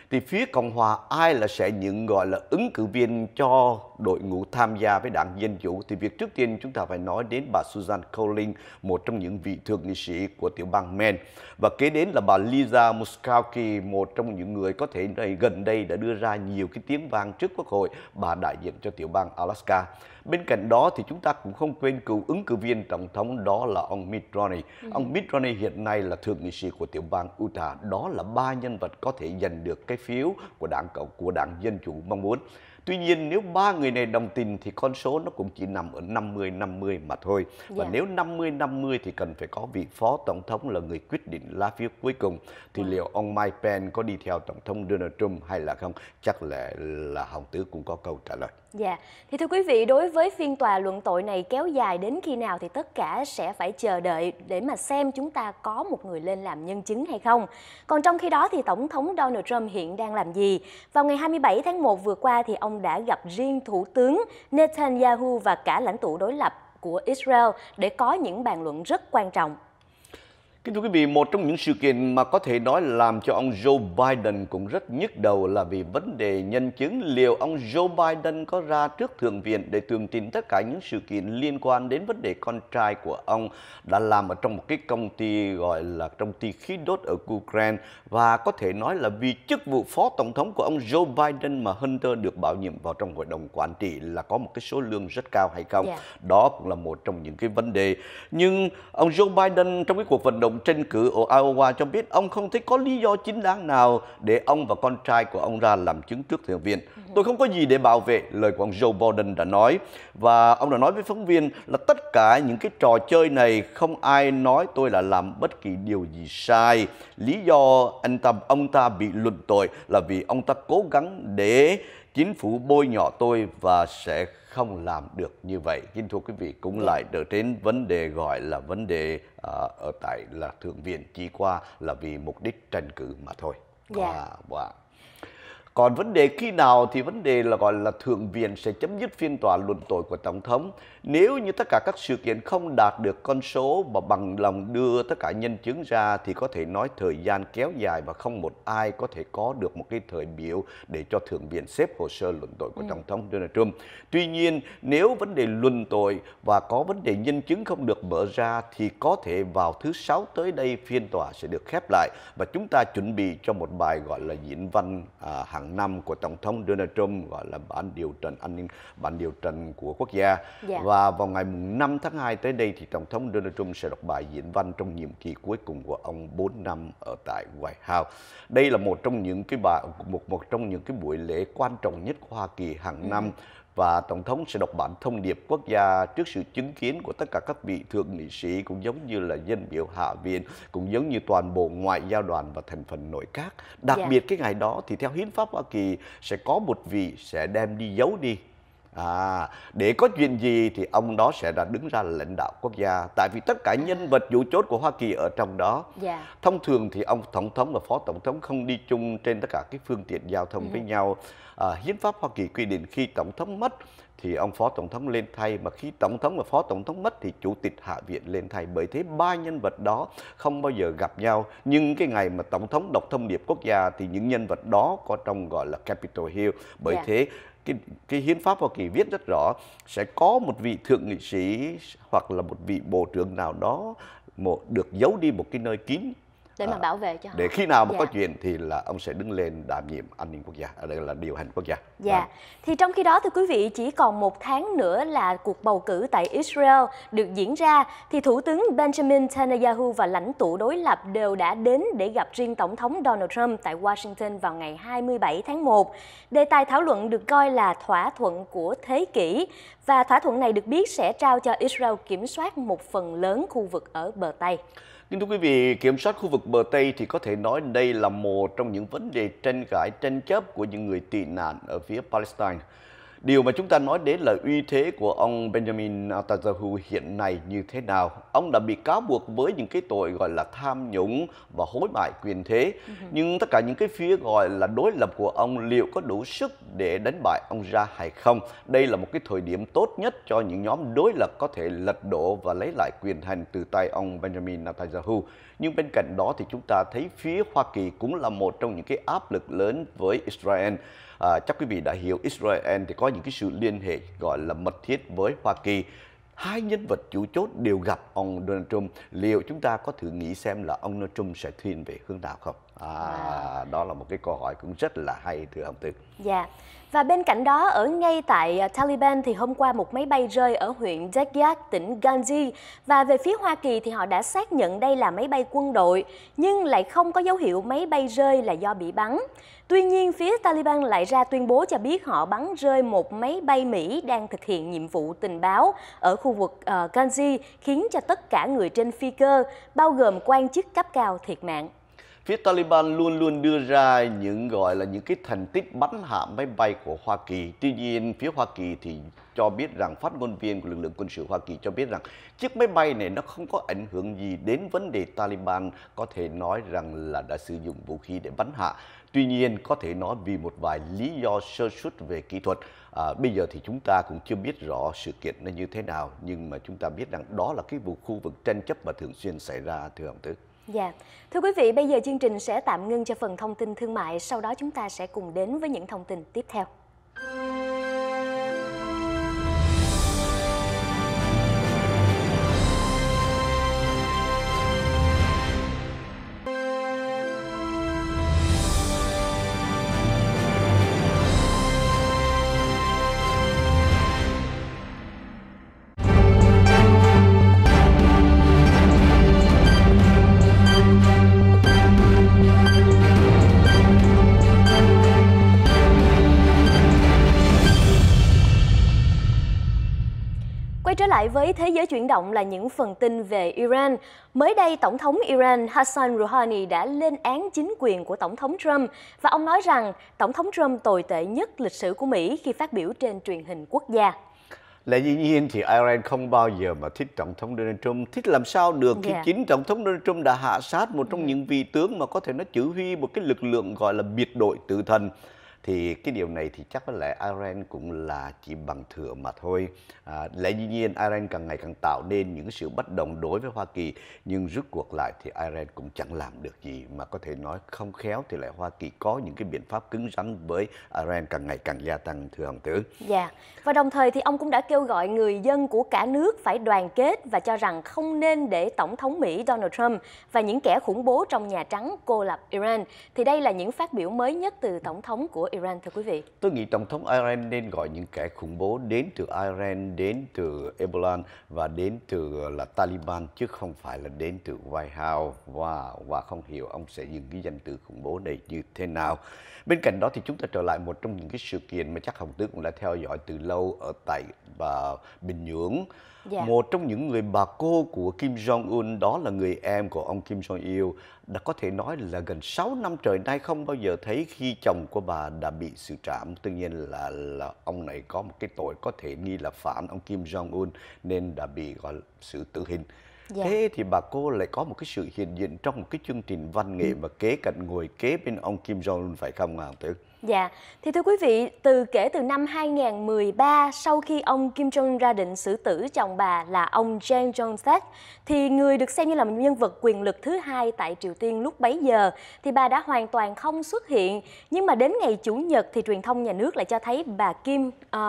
Thì phía Cộng Hòa ai là sẽ những gọi là ứng cử viên cho đội ngũ tham gia với đảng Dân Chủ thì việc trước tiên chúng ta phải nói đến bà Susan Collins, một trong những vị thượng nghị sĩ của tiểu bang Maine. Và kế đến là bà Lisa Murkowski, một trong những người có thể này gần đây đã đưa ra nhiều cái tiếng vang trước Quốc hội, bà đại diện cho tiểu bang Alaska. Bên cạnh đó thì chúng ta cũng không quên cựu ứng cử viên tổng thống đó là ông Mitt Romney. Ừ. Ông Mitt Romney hiện nay là thượng nghị sĩ của tiểu bang Utah. Đó là ba nhân vật có thể giành được cái phiếu của đảng cộng của đảng Dân chủ mong muốn. Tuy nhiên nếu ba người này đồng tình thì con số nó cũng chỉ nằm ở 50 50 mà thôi. Và yeah. Dạ. nếu 50 50 thì cần phải có vị phó tổng thống là người quyết định lá phiếu cuối cùng. Thì dạ. liệu ông Mike Pence có đi theo tổng thống Donald Trump hay là không? Chắc là là Hồng Tứ cũng có câu trả lời. Dạ, thì thưa quý vị, đối với phiên tòa luận tội này kéo dài đến khi nào thì tất cả sẽ phải chờ đợi để mà xem chúng ta có một người lên làm nhân chứng hay không. Còn trong khi đó thì Tổng thống Donald Trump hiện đang làm gì? Vào ngày 27 tháng 1 vừa qua thì ông đã gặp riêng Thủ tướng Netanyahu và cả lãnh tụ đối lập của Israel để có những bàn luận rất quan trọng Kính thưa quý vị, một trong những sự kiện mà có thể nói làm cho ông Joe Biden cũng rất nhức đầu là vì vấn đề nhân chứng liệu ông Joe Biden có ra trước Thượng viện để tường trình tất cả những sự kiện liên quan đến vấn đề con trai của ông đã làm ở trong một cái công ty gọi là công ty khí đốt ở Ukraine và có thể nói là vì chức vụ phó tổng thống của ông Joe Biden mà Hunter được bảo nhiệm vào trong hội đồng quản trị là có một cái số lương rất cao hay không. Yeah. Dạ. Đó cũng là một trong những cái vấn đề. Nhưng ông Joe Biden trong cái cuộc vận động động tranh cử ở Iowa cho biết ông không thấy có lý do chính đáng nào để ông và con trai của ông ra làm chứng trước thượng viện. Tôi không có gì để bảo vệ lời của ông Joe Biden đã nói và ông đã nói với phóng viên là tất cả những cái trò chơi này không ai nói tôi là làm bất kỳ điều gì sai. Lý do anh ta ông ta bị luận tội là vì ông ta cố gắng để chính phủ bôi nhọ tôi và sẽ không làm được như vậy. Kính thưa quý vị, cũng vâng. lại trở đến vấn đề gọi là vấn đề uh, ở tại là Thượng viện chỉ qua là vì mục đích tranh cử mà thôi. Dạ. Yeah. À, Còn vấn đề khi nào thì vấn đề là gọi là Thượng viện sẽ chấm dứt phiên tòa luận tội của Tổng thống nếu như tất cả các sự kiện không đạt được con số và bằng lòng đưa tất cả nhân chứng ra thì có thể nói thời gian kéo dài và không một ai có thể có được một cái thời biểu để cho thượng viện xếp hồ sơ luận tội của ừ. tổng thống Donald Trump. Tuy nhiên, nếu vấn đề luận tội và có vấn đề nhân chứng không được mở ra thì có thể vào thứ sáu tới đây phiên tòa sẽ được khép lại và chúng ta chuẩn bị cho một bài gọi là diễn văn à, hàng năm của tổng thống Donald Trump gọi là bản điều trần an ninh bản điều trần của quốc gia. Dạ. Và và vào ngày 5 tháng 2 tới đây thì Tổng thống Donald Trump sẽ đọc bài diễn văn trong nhiệm kỳ cuối cùng của ông 4 năm ở tại White House. Đây là một trong những cái bài một một trong những cái buổi lễ quan trọng nhất của Hoa Kỳ hàng ừ. năm và tổng thống sẽ đọc bản thông điệp quốc gia trước sự chứng kiến của tất cả các vị thượng nghị sĩ cũng giống như là dân biểu hạ viện cũng giống như toàn bộ ngoại giao đoàn và thành phần nội các. Đặc yeah. Dạ. biệt cái ngày đó thì theo hiến pháp Hoa Kỳ sẽ có một vị sẽ đem đi giấu đi à để có chuyện gì thì ông đó sẽ ra đứng ra lãnh đạo quốc gia tại vì tất cả nhân vật chủ chốt của Hoa Kỳ ở trong đó yeah. Dạ. thông thường thì ông tổng thống và phó tổng thống không đi chung trên tất cả các phương tiện giao thông yeah. với dạ. nhau à, hiến pháp Hoa Kỳ quy định khi tổng thống mất thì ông phó tổng thống lên thay mà khi tổng thống và phó tổng thống mất thì chủ tịch hạ viện lên thay bởi thế ba nhân vật đó không bao giờ gặp nhau nhưng cái ngày mà tổng thống đọc thông điệp quốc gia thì những nhân vật đó có trong gọi là Capitol Hill bởi yeah. Dạ. thế cái, cái hiến pháp Hoa Kỳ viết rất rõ sẽ có một vị thượng nghị sĩ hoặc là một vị bộ trưởng nào đó một, được giấu đi một cái nơi kín để mà ờ, bảo vệ cho họ. để khi nào mà dạ. có chuyện thì là ông sẽ đứng lên đảm nhiệm an ninh quốc gia ở à, đây là điều hành quốc gia dạ à. thì trong khi đó thì quý vị chỉ còn một tháng nữa là cuộc bầu cử tại Israel được diễn ra thì thủ tướng Benjamin Netanyahu và lãnh tụ đối lập đều đã đến để gặp riêng tổng thống Donald Trump tại Washington vào ngày 27 tháng 1 đề tài thảo luận được coi là thỏa thuận của thế kỷ và thỏa thuận này được biết sẽ trao cho Israel kiểm soát một phần lớn khu vực ở bờ Tây nhưng thưa quý vị, kiểm soát khu vực bờ Tây thì có thể nói đây là một trong những vấn đề tranh cãi, tranh chấp của những người tị nạn ở phía Palestine. Điều mà chúng ta nói đến là uy thế của ông Benjamin Netanyahu hiện nay như thế nào. Ông đã bị cáo buộc với những cái tội gọi là tham nhũng và hối bại quyền thế. Ừ Nhưng tất cả những cái phía gọi là đối lập của ông liệu có đủ sức để đánh bại ông ra hay không? Đây là một cái thời điểm tốt nhất cho những nhóm đối lập có thể lật đổ và lấy lại quyền hành từ tay ông Benjamin Netanyahu. Nhưng bên cạnh đó thì chúng ta thấy phía Hoa Kỳ cũng là một trong những cái áp lực lớn với Israel à, chắc quý vị đã hiểu Israel thì có những cái sự liên hệ gọi là mật thiết với Hoa Kỳ hai nhân vật chủ chốt đều gặp ông Donald Trump liệu chúng ta có thử nghĩ xem là ông Donald Trump sẽ thiên về hướng nào không à, à. đó là một cái câu hỏi cũng rất là hay thưa ông Tư dạ yeah. Và bên cạnh đó, ở ngay tại ờ, Taliban thì hôm qua một máy bay rơi ở huyện Dekyat, tỉnh Ganji. Và về phía Hoa Kỳ thì họ đã xác nhận đây là máy bay quân đội, nhưng lại không có dấu hiệu máy bay rơi là do bị bắn. Tuy nhiên, phía Taliban lại ra tuyên bố cho biết họ bắn rơi một máy bay Mỹ đang thực hiện nhiệm vụ tình báo ở khu vực uh, ờ, Ganji, khiến cho tất cả người trên phi cơ, bao gồm quan chức cấp cao thiệt mạng phía Taliban luôn luôn đưa ra những gọi là những cái thành tích bắn hạ máy bay của Hoa Kỳ. Tuy nhiên, phía Hoa Kỳ thì cho biết rằng phát ngôn viên của lực lượng quân sự Hoa Kỳ cho biết rằng chiếc máy bay này nó không có ảnh hưởng gì đến vấn đề Taliban có thể nói rằng là đã sử dụng vũ khí để bắn hạ. Tuy nhiên, có thể nói vì một vài lý do sơ suất về kỹ thuật. À, bây giờ thì chúng ta cũng chưa biết rõ sự kiện nó như thế nào, nhưng mà chúng ta biết rằng đó là cái vụ khu vực tranh chấp mà thường xuyên xảy ra thưa ông Tứ. Dạ. Thưa quý vị, bây giờ chương trình sẽ tạm ngưng cho phần thông tin thương mại, sau đó chúng ta sẽ cùng đến với những thông tin tiếp theo. lại với thế giới chuyển động là những phần tin về Iran. Mới đây, Tổng thống Iran Hassan Rouhani đã lên án chính quyền của Tổng thống Trump và ông nói rằng Tổng thống Trump tồi tệ nhất lịch sử của Mỹ khi phát biểu trên truyền hình quốc gia. Là dĩ nhiên thì Iran không bao giờ mà thích Tổng thống Donald Trump. Thích làm sao được khi yeah. Dạ. chính Tổng thống Donald Trump đã hạ sát một trong dạ. những vị tướng mà có thể nó chỉ huy một cái lực lượng gọi là biệt đội tử thần thì cái điều này thì chắc có lẽ Iran cũng là chỉ bằng thừa mà thôi à, lẽ dĩ nhiên Iran càng ngày càng tạo nên những sự bất đồng đối với Hoa Kỳ nhưng rút cuộc lại thì Iran cũng chẳng làm được gì mà có thể nói không khéo thì lại Hoa Kỳ có những cái biện pháp cứng rắn với Iran càng ngày càng gia tăng thưa Hồng Tử. Dạ và đồng thời thì ông cũng đã kêu gọi người dân của cả nước phải đoàn kết và cho rằng không nên để Tổng thống Mỹ Donald Trump và những kẻ khủng bố trong Nhà Trắng cô lập Iran thì đây là những phát biểu mới nhất từ Tổng thống của Iran thưa quý vị? Tôi nghĩ Tổng thống Iran nên gọi những kẻ khủng bố đến từ Iran, đến từ Ebola và đến từ là Taliban chứ không phải là đến từ White House và và không hiểu ông sẽ dùng cái danh từ khủng bố này như thế nào. Bên cạnh đó thì chúng ta trở lại một trong những cái sự kiện mà chắc Hồng Tứ cũng đã theo dõi từ lâu ở tại và Bình Nhưỡng. Dạ. Một trong những người bà cô của Kim Jong Un đó là người em của ông Kim Jong Il đã có thể nói là gần 6 năm trời nay không bao giờ thấy khi chồng của bà đã bị xử trảm. Tuy nhiên là, là ông này có một cái tội có thể nghi là phạm ông Kim Jong-un nên đã bị gọi sự tử hình. Dạ. Thế thì bà cô lại có một cái sự hiện diện trong một cái chương trình văn nghệ mà ừ. kế cận ngồi kế bên ông Kim Jong-un phải không Hoàng Tuyết? Dạ, thì thưa quý vị, từ kể từ năm 2013 sau khi ông Kim Jong ra định xử tử chồng bà là ông Jang Jong Sek thì người được xem như là một nhân vật quyền lực thứ hai tại Triều Tiên lúc bấy giờ thì bà đã hoàn toàn không xuất hiện nhưng mà đến ngày chủ nhật thì truyền thông nhà nước lại cho thấy bà Kim uh,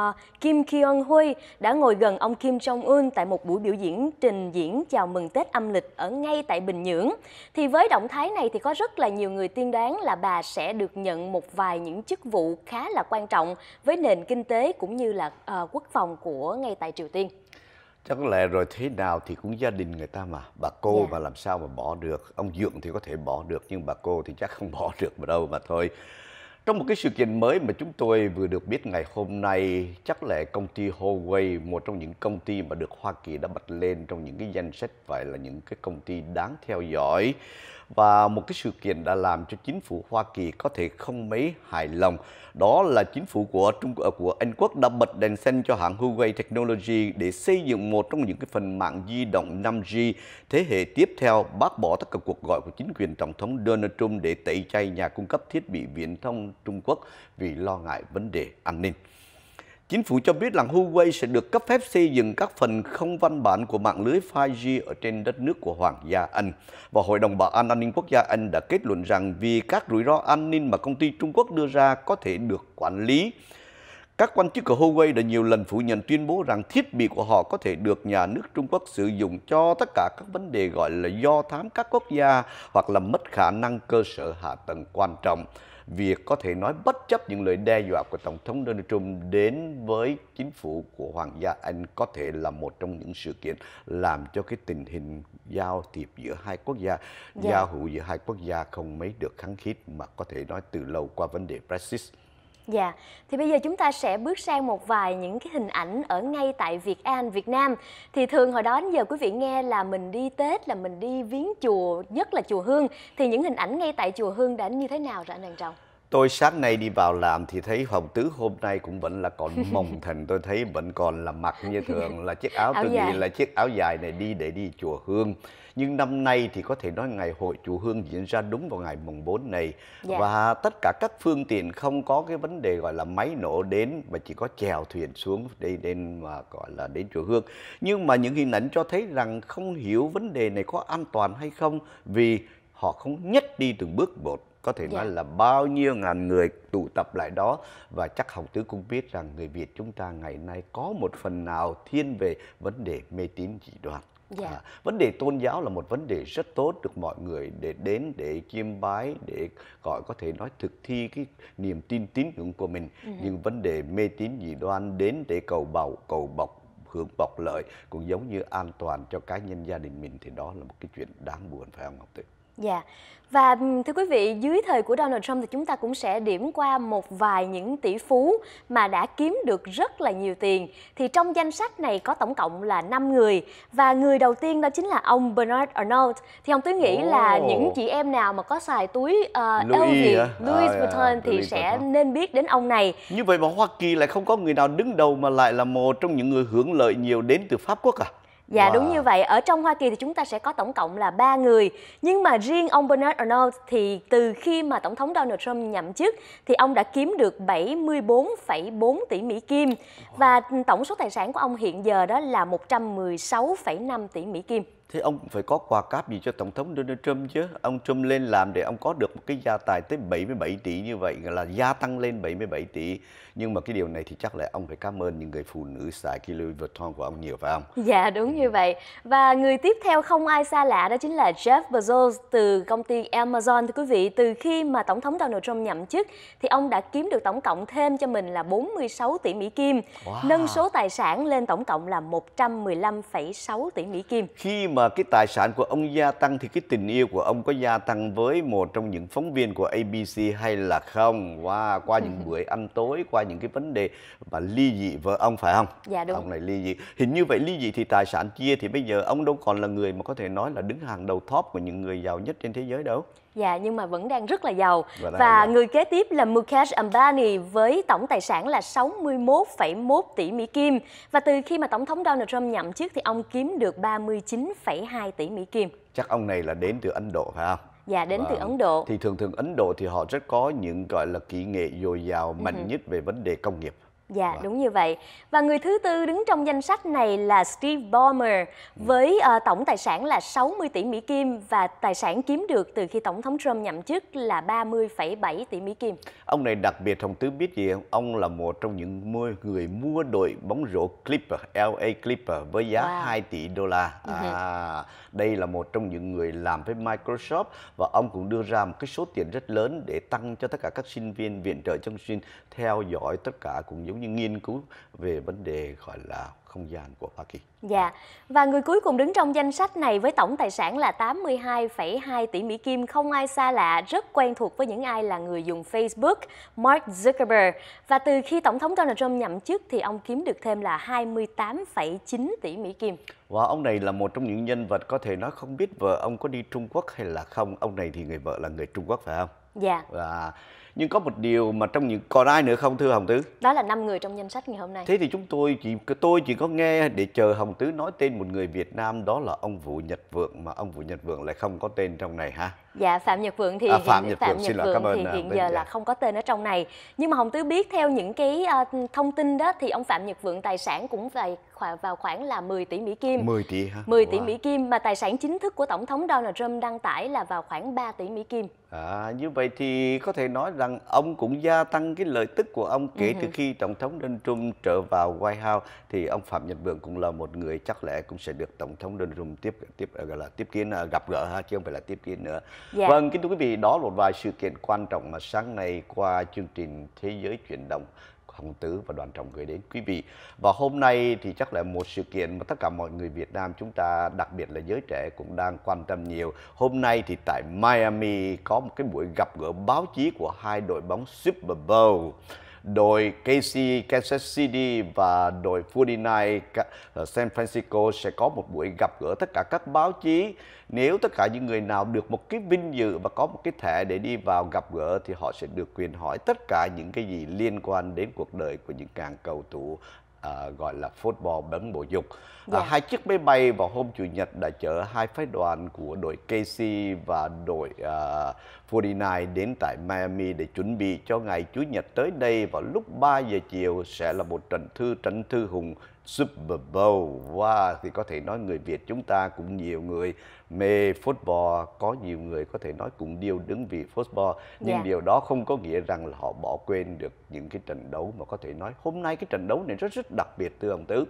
Kim Kyung Hui đã ngồi gần ông Kim Jong Un tại một buổi biểu diễn trình diễn chào mừng Tết âm lịch ở ngay tại Bình Nhưỡng. Thì với động thái này thì có rất là nhiều người tiên đoán là bà sẽ được nhận một vài những chức vụ khá là quan trọng với nền kinh tế cũng như là uh, quốc phòng của ngay tại Triều Tiên. Chắc lẽ rồi thế nào thì cũng gia đình người ta mà Bà cô yeah. Dạ. mà làm sao mà bỏ được Ông Dượng thì có thể bỏ được Nhưng bà cô thì chắc không bỏ <laughs> được mà đâu mà thôi trong một cái sự kiện mới mà chúng tôi vừa được biết ngày hôm nay, chắc là công ty Huawei, một trong những công ty mà được Hoa Kỳ đã bật lên trong những cái danh sách phải là những cái công ty đáng theo dõi và một cái sự kiện đã làm cho chính phủ Hoa Kỳ có thể không mấy hài lòng. Đó là chính phủ của Trung ờ, của Anh Quốc đã bật đèn xanh cho hãng Huawei Technology để xây dựng một trong những cái phần mạng di động 5G thế hệ tiếp theo bác bỏ tất cả cuộc gọi của chính quyền tổng thống Donald Trump để tẩy chay nhà cung cấp thiết bị viễn thông Trung Quốc vì lo ngại vấn đề an ninh. Chính phủ cho biết là Huawei sẽ được cấp phép xây dựng các phần không văn bản của mạng lưới 5G ở trên đất nước của Hoàng gia Anh. Và Hội đồng Bảo an An ninh Quốc gia Anh đã kết luận rằng vì các rủi ro an ninh mà công ty Trung Quốc đưa ra có thể được quản lý. Các quan chức của Huawei đã nhiều lần phủ nhận tuyên bố rằng thiết bị của họ có thể được nhà nước Trung Quốc sử dụng cho tất cả các vấn đề gọi là do thám các quốc gia hoặc là mất khả năng cơ sở hạ tầng quan trọng việc có thể nói bất chấp những lời đe dọa của Tổng thống Donald Trump đến với chính phủ của Hoàng gia Anh có thể là một trong những sự kiện làm cho cái tình hình giao thiệp giữa hai quốc gia, yeah. Dạ. giao hữu giữa hai quốc gia không mấy được kháng khít mà có thể nói từ lâu qua vấn đề Brexit. Dạ, thì bây giờ chúng ta sẽ bước sang một vài những cái hình ảnh ở ngay tại Việt An, Việt Nam. Thì thường hồi đó đến giờ quý vị nghe là mình đi Tết, là mình đi viếng chùa, nhất là chùa Hương. Thì những hình ảnh ngay tại chùa Hương đã như thế nào rồi anh Đàn Trọng? Tôi sáng nay đi vào làm thì thấy hồng tứ hôm nay cũng vẫn là còn <laughs> mồng thành Tôi thấy vẫn còn là mặc như thường là chiếc áo, áo Tôi dài. nghĩ là chiếc áo dài này đi để đi chùa Hương nhưng năm nay thì có thể nói ngày hội chùa Hương diễn ra đúng vào ngày mùng 4 này dạ. và tất cả các phương tiện không có cái vấn đề gọi là máy nổ đến mà chỉ có chèo thuyền xuống đây đến mà gọi là đến chùa Hương nhưng mà những hình ảnh cho thấy rằng không hiểu vấn đề này có an toàn hay không vì họ không nhất đi từng bước một có thể dạ. nói yeah. là bao nhiêu ngàn người tụ tập lại đó và chắc học tứ cũng biết rằng người Việt chúng ta ngày nay có một phần nào thiên về vấn đề mê tín dị đoan dạ. à, vấn đề tôn giáo là một vấn đề rất tốt được mọi người để đến để chiêm bái để gọi có thể nói thực thi cái niềm tin tín ngưỡng của mình ừ. nhưng vấn đề mê tín dị đoan đến để cầu bầu cầu bọc hưởng bọc lợi cũng giống như an toàn cho cá nhân gia đình mình thì đó là một cái chuyện đáng buồn phải không ngọc tuyết Dạ. Yeah. Và ừ, thưa quý vị, dưới thời của Donald Trump thì chúng ta cũng sẽ điểm qua một vài những tỷ phú mà đã kiếm được rất là nhiều tiền. Thì trong danh sách này có tổng cộng là 5 người và người đầu tiên đó chính là ông Bernard Arnault. Thì ông Tuyến nghĩ oh. là những chị em nào mà có xài túi uh, Louis, LV, Louis à, Vuitton à, thì Louis sẽ Vuitton. nên biết đến ông này. Như vậy mà Hoa Kỳ lại không có người nào đứng đầu mà lại là một trong những người hưởng lợi nhiều đến từ Pháp Quốc à? Dạ wow. đúng như vậy, ở trong Hoa Kỳ thì chúng ta sẽ có tổng cộng là 3 người. Nhưng mà riêng ông Bernard Arnault thì từ khi mà tổng thống Donald Trump nhậm chức thì ông đã kiếm được 74,4 tỷ Mỹ kim và tổng số tài sản của ông hiện giờ đó là 116,5 tỷ Mỹ kim thế ông phải có quà cáp gì cho tổng thống Donald Trump chứ ông Trump lên làm để ông có được một cái gia tài tới 77 tỷ như vậy là gia tăng lên 77 tỷ nhưng mà cái điều này thì chắc là ông phải cảm ơn những người phụ nữ xài cái Louis Vuitton của ông nhiều phải không dạ đúng như vậy và người tiếp theo không ai xa lạ đó chính là Jeff Bezos từ công ty Amazon thưa quý vị từ khi mà tổng thống Donald Trump nhậm chức thì ông đã kiếm được tổng cộng thêm cho mình là 46 tỷ Mỹ Kim wow. nâng số tài sản lên tổng cộng là 115,6 tỷ Mỹ Kim khi mà mà cái tài sản của ông gia tăng thì cái tình yêu của ông có gia tăng với một trong những phóng viên của ABC hay là không? Wow, qua những <laughs> buổi ăn tối, qua những cái vấn đề và ly dị vợ ông phải không? Dạ đúng. Ông này ly dị. Hình như vậy ly dị thì tài sản chia thì bây giờ ông đâu còn là người mà có thể nói là đứng hàng đầu top của những người giàu nhất trên thế giới đâu. Dạ nhưng mà vẫn đang rất là giàu và, và người kế tiếp là Mukesh Ambani với tổng tài sản là 61,1 tỷ Mỹ Kim và từ khi mà tổng thống Donald Trump nhậm chức thì ông kiếm được 39,2 tỷ Mỹ Kim. Chắc ông này là đến từ Ấn Độ phải không? Dạ đến và từ vâng. Ấn Độ. Thì thường thường Ấn Độ thì họ rất có những gọi là kỹ nghệ dồi dào ừ mạnh uh -huh. nhất về vấn đề công nghiệp Dạ, wow. Vâng. đúng như vậy. Và người thứ tư đứng trong danh sách này là Steve Ballmer ừ. với uh, tổng tài sản là 60 tỷ Mỹ Kim và tài sản kiếm được từ khi Tổng thống Trump nhậm chức là 30,7 tỷ Mỹ Kim. Ông này đặc biệt thông Tứ biết gì không? Ông là một trong những người mua đội bóng rổ Clipper, LA Clipper với giá wow. 2 tỷ đô la. Ừ à, đây là một trong những người làm với Microsoft và ông cũng đưa ra một cái số tiền rất lớn để tăng cho tất cả các sinh viên viện trợ trong sinh theo dõi tất cả cũng giống như nghiên cứu về vấn đề gọi là không gian của Hoa Kỳ. Dạ, và người cuối cùng đứng trong danh sách này với tổng tài sản là 82,2 tỷ Mỹ Kim không ai xa lạ, rất quen thuộc với những ai là người dùng Facebook, Mark Zuckerberg. Và từ khi Tổng thống Donald Trump nhậm chức thì ông kiếm được thêm là 28,9 tỷ Mỹ Kim. Và ông này là một trong những nhân vật có thể nói không biết vợ ông có đi Trung Quốc hay là không. Ông này thì người vợ là người Trung Quốc phải không? Dạ. Và nhưng có một điều mà trong những còn ai nữa không thưa hồng tứ đó là năm người trong danh sách ngày hôm nay thế thì chúng tôi chỉ tôi chỉ có nghe để chờ hồng tứ nói tên một người việt nam đó là ông vũ nhật vượng mà ông vũ nhật vượng lại không có tên trong này ha dạ phạm nhật vượng thì à, phạm nhật, vượng, xin lỗi cảm ơn, à, hiện giờ dạ. là không có tên ở trong này nhưng mà hồng tứ biết theo những cái uh, thông tin đó thì ông phạm nhật vượng tài sản cũng phải khoảng vào khoảng là 10 tỷ Mỹ Kim. 10 tỷ hả? 10 tỷ wow. Mỹ Kim mà tài sản chính thức của Tổng thống Donald Trump đăng tải là vào khoảng 3 tỷ Mỹ Kim. À, như vậy thì có thể nói rằng ông cũng gia tăng cái lợi tức của ông kể ừ từ khi Tổng thống Donald Trump trở vào White House thì ông Phạm Nhật Vượng cũng là một người chắc lẽ cũng sẽ được Tổng thống Donald Trump tiếp tiếp ờ, gọi là tiếp kiến ờ, gặp gỡ ha chứ không phải là tiếp kiến nữa. Dạ. Vâng, kính thưa quý vị, đó là một vài sự kiện quan trọng mà sáng nay qua chương trình Thế giới chuyển động Hồng Tứ và Đoàn Trọng gửi đến quý vị. Và hôm nay thì chắc là một sự kiện mà tất cả mọi người Việt Nam chúng ta, đặc biệt là giới trẻ cũng đang quan tâm nhiều. Hôm nay thì tại Miami có một cái buổi gặp gỡ báo chí của hai đội bóng Super Bowl đội KC Kansas City và đội 49 ờ, San Francisco sẽ có một buổi gặp gỡ tất cả các báo chí. Nếu tất cả những người nào được một cái vinh dự và có một cái thẻ để đi vào gặp gỡ thì họ sẽ được quyền hỏi tất cả những cái gì liên quan đến cuộc đời của những càng cầu thủ uh, gọi là football bóng bổ dục. Yeah. À, uh, dạ. hai chiếc máy bay vào hôm chủ nhật đã chở hai phái đoàn của đội Casey và đội uh, à, 49 đến tại Miami để chuẩn bị cho ngày chủ nhật tới đây vào lúc 3 giờ chiều sẽ là một trận thư trận thư hùng Super Bowl. Wow, thì có thể nói người Việt chúng ta cũng nhiều người mê football, có nhiều người có thể nói cũng điêu đứng vì football. Nhưng yeah. Dạ. điều đó không có nghĩa rằng là họ bỏ quên được những cái trận đấu mà có thể nói hôm nay cái trận đấu này rất rất đặc biệt thưa ông Tứ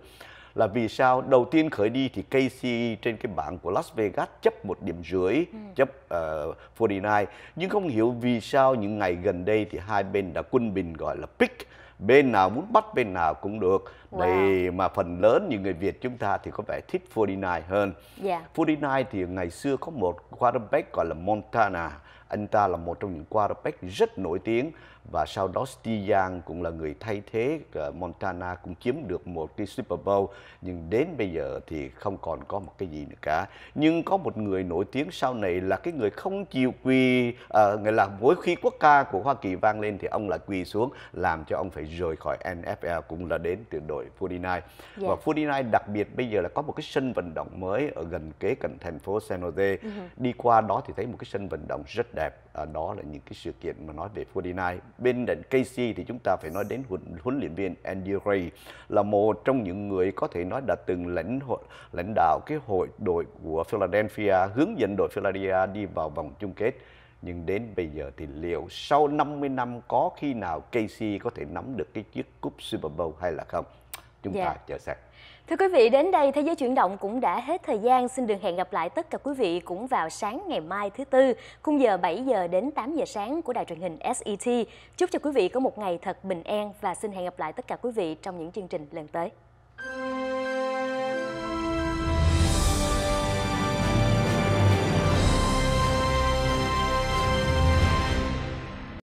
là vì sao đầu tiên khởi đi thì Casey trên cái bảng của Las Vegas chấp một điểm rưỡi ừ. chấp uh, ờ, 49 nhưng không hiểu vì sao những ngày gần đây thì hai bên đã quân bình gọi là pick bên nào muốn bắt bên nào cũng được wow. để mà phần lớn những người Việt chúng ta thì có vẻ thích 49 hơn yeah. Dạ. 49 thì ngày xưa có một quarterback gọi là Montana anh ta là một trong những quarterback rất nổi tiếng và sau đó Steve Young cũng là người thay thế ờ, Montana cũng chiếm được một cái Super Bowl nhưng đến bây giờ thì không còn có một cái gì nữa cả. Nhưng có một người nổi tiếng sau này là cái người không chịu quỳ à, người là mỗi khi quốc ca của Hoa Kỳ vang lên thì ông lại quỳ xuống làm cho ông phải rời khỏi NFL cũng là đến từ đội 49. Yeah. Và 49 dạ. đặc biệt bây giờ là có một cái sân vận động mới ở gần kế cận thành phố San Jose. Uh-huh. Đi qua đó thì thấy một cái sân vận động rất đẹp đẹp à, đó là những cái sự kiện mà nói về 49 bên cạnh Casey thì chúng ta phải nói đến huấn, huấn luyện viên Andy Ray là một trong những người có thể nói đã từng lãnh hội, lãnh đạo cái hội đội của Philadelphia hướng dẫn đội Philadelphia đi vào vòng chung kết nhưng đến bây giờ thì liệu sau 50 năm có khi nào Casey có thể nắm được cái chiếc cúp Super Bowl hay là không? Chúng yeah. ta dạ. chờ xem. Thưa quý vị, đến đây Thế giới chuyển động cũng đã hết thời gian. Xin được hẹn gặp lại tất cả quý vị cũng vào sáng ngày mai thứ Tư, khung giờ 7 giờ đến 8 giờ sáng của đài truyền hình SET. Chúc cho quý vị có một ngày thật bình an và xin hẹn gặp lại tất cả quý vị trong những chương trình lần tới.